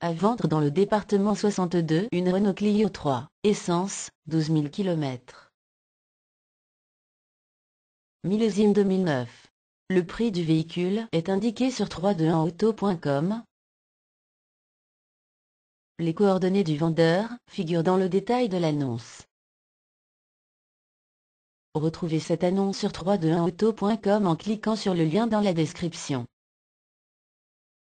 À vendre dans le département 62 une Renault Clio 3, essence, 12 000 km. Millésime 2009. Le prix du véhicule est indiqué sur 321auto.com. Les coordonnées du vendeur figurent dans le détail de l'annonce. Retrouvez cette annonce sur 321auto.com en cliquant sur le lien dans la description.